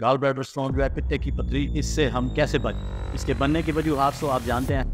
gall bladder stone जो है पिट्टे की पथरी इससे हम कैसे बच इसके बनने की वजह आप सो तो आप जानते हैं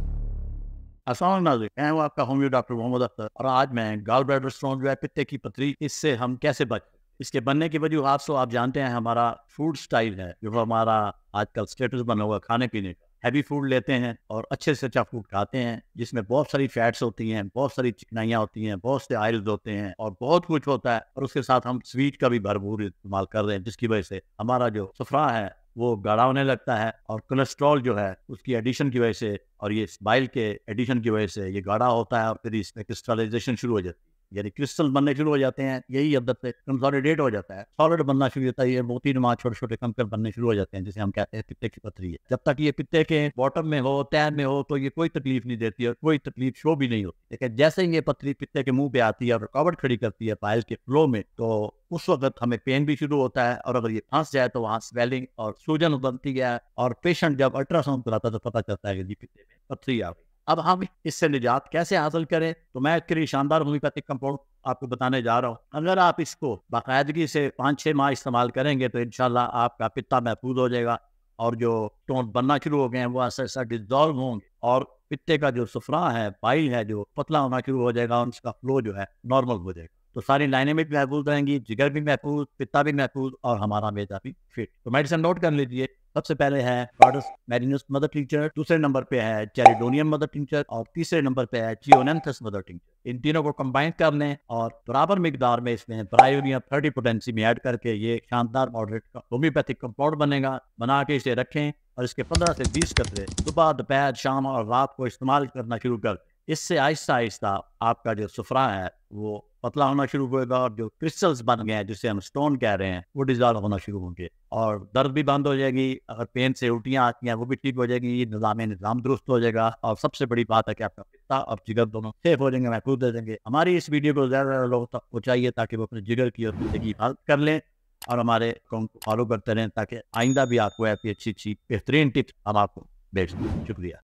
असल नाजिक मैं हूँ आपका होम्यो डॉक्टर मोहम्मद अख्तर और आज मैं गाल ब्लैडर स्टोन जो है पिट्टे की पथरी इससे हम कैसे बच इसके बनने की आप सो आप जानते हैं हमारा फूड स्टाइल है जो हमारा आजकल स्टेटस बना हुआ खाने पीने का हैवी फूड लेते हैं और अच्छे से अच्छा फूड खाते हैं जिसमें बहुत सारी फैट्स होती हैं बहुत सारी चिकनाइयाँ होती हैं बहुत से आयल्स होते हैं और बहुत कुछ होता है और उसके साथ हम स्वीट का भी भरपूर इस्तेमाल कर रहे हैं जिसकी वजह से हमारा जो सफरा है वो गाढ़ा होने लगता है और कोलेस्ट्रॉल जो है उसकी एडिशन की वजह से और ये बाइल के एडिशन की वजह से ये गाढ़ा होता है और फिर इसमें क्रिस्टलाइजेशन शुरू हो जाती है यानी क्रिस्टल बनने शुरू हो जाते हैं यही अब तक कंसॉलिडेट हो जाता है सॉलिड बनना शुरू होता है ये मोती नुमा छोटे छोटे कंकर बनने शुरू हो जाते हैं जिसे हम कहते हैं पित्ते की पथरी है जब तक ये पित्ते के बॉटम में हो तैर में हो तो ये कोई तकलीफ नहीं देती और कोई तकलीफ शो भी नहीं होती लेकिन जैसे ही ये पथरी पित्ते के मुंह पे आती है और रुकावट खड़ी करती है पायल के फ्लो में तो उस वक्त हमें पेन भी शुरू होता है और अगर ये फंस जाए तो वहाँ स्वेलिंग और सूजन बनती है और पेशेंट जब अल्ट्रासाउंड कराता है तो पता चलता है कि पित्ते में पथरी आ गई अब हम इससे निजात कैसे हासिल करें तो मैं लिए शानदार होम्योपैथिक कंपाउंड आपको बताने जा रहा हूँ अगर आप इसको बाकायदगी से पाँच छः माह इस्तेमाल करेंगे तो इनशाला आपका पिता महफूज हो जाएगा और जो टोंट बनना शुरू हो गए हैं वो ऐसा ऐसा डिजॉल्व होंगे और पित्ते का जो सफरा है पाइल है जो पतला होना शुरू हो जाएगा और उसका फ्लो जो है नॉर्मल हो जाएगा तो सारी लाइनें भी महफूज रहेंगी जिगर भी महफूज पिता भी महफूज और हमारा मेजा भी फिट तो मेडिसिन नोट कर लीजिए सबसे पहले है प्रोडस मैरिनस मदर टिंचर दूसरे नंबर पे है चेरिडोनियम मदर टिंचर और तीसरे नंबर पे है जियोनेंथस मदर टिंचर इन तीनों को कंबाइन कर लें और बराबर मिकदार में इसमें ब्रायोनियम थर्टी पोटेंसी में ऐड करके ये शानदार मॉडरेट होम्योपैथिक कंपाउंड बनेगा बना के इसे रखें और इसके पंद्रह से बीस कतरे सुबह दोपहर शाम और रात को इस्तेमाल करना शुरू कर दें इससे आहिस्ता आहिस्ता आपका जो सुफरा है वो पतला होना शुरू होगा और जो क्रिस्टल्स बन गए हैं जिसे हम स्टोन कह रहे हैं वो डिजॉल्व होना शुरू होंगे और दर्द भी बंद हो जाएगी अगर पेन से उल्टियाँ आती हैं वो भी ठीक हो जाएगी निज़ाम निज़ाम दुरुस्त हो जाएगा और सबसे बड़ी बात है कि आपका पिता और जिगर दोनों सेफ हो जाएंगे महफूज दे देंगे हमारी इस वीडियो को ज़्यादा लोगों तक पहुँचाइए ताकि वो अपने जिगर की और जिंदगी की कर लें और हमारे अकाउंट को फॉलो करते रहें ताकि आइंदा भी आपको ऐसी अच्छी अच्छी बेहतरीन टिप्स हम आपको भेज दें शुक्रिया